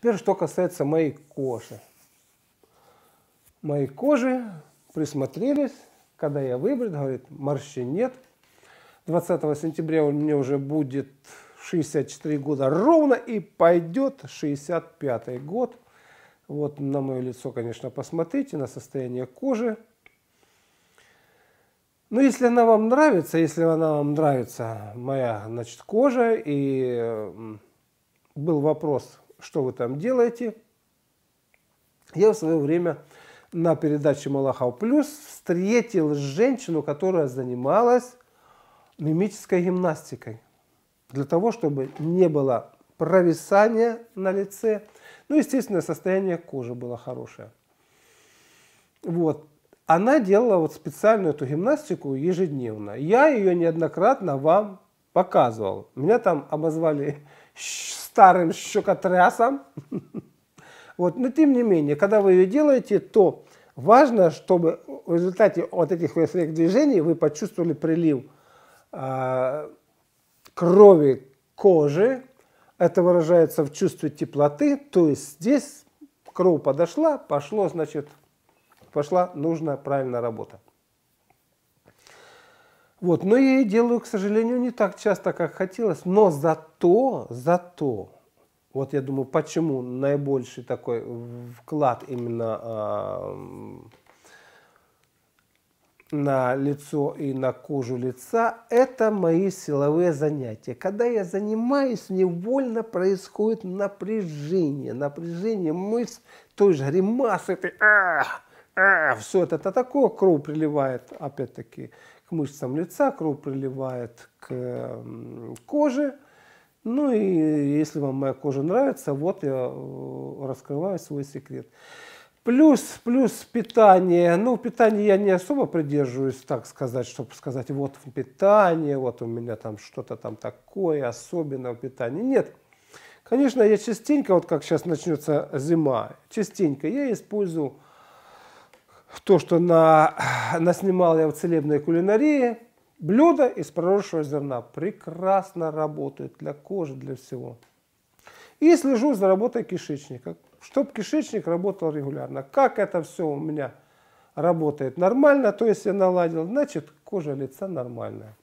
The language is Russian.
Теперь, что касается моей кожи. Моей кожи присмотрелись, когда я выбрит, говорит, морщин нет. 20 сентября у меня уже будет 64 года ровно и пойдет 65 год. Вот на мое лицо, конечно, посмотрите, на состояние кожи. Но ну, если она вам нравится, если она вам нравится, моя, значит, кожа, и был вопрос, что вы там делаете. Я в свое время на передаче «Малахау Плюс» встретил женщину, которая занималась мимической гимнастикой. Для того, чтобы не было провисания на лице. Ну, естественно, состояние кожи было хорошее. Вот. Она делала вот специальную эту гимнастику ежедневно. Я ее неоднократно вам показывал. Меня там обозвали старым щекотрясом. Вот. Но тем не менее, когда вы ее делаете, то важно, чтобы в результате вот этих своих движений вы почувствовали прилив э, крови кожи. Это выражается в чувстве теплоты. То есть здесь кровь подошла, пошло, значит, пошла нужная правильная работа. Вот, но я ее делаю, к сожалению, не так часто, как хотелось, но зато, зато вот я думаю, почему наибольший такой вклад именно э, на лицо и на кожу лица – это мои силовые занятия. Когда я занимаюсь, невольно происходит напряжение, напряжение мышц, той же гримасы, ты, а, а, все это, это такое, кровь приливает, опять-таки, к мышцам лица, кровь приливает к коже – ну и если вам моя кожа нравится, вот я э, раскрываю свой секрет. Плюс, плюс питание. Ну, питание я не особо придерживаюсь, так сказать, чтобы сказать, вот питание, вот у меня там что-то там такое, особенного питания. Нет. Конечно, я частенько, вот как сейчас начнется зима, частенько я использую то, что на, наснимал я в целебной кулинарии, Блюда из проросшего зерна прекрасно работают для кожи, для всего. И слежу за работой кишечника, чтобы кишечник работал регулярно. Как это все у меня работает нормально, то есть я наладил, значит кожа лица нормальная.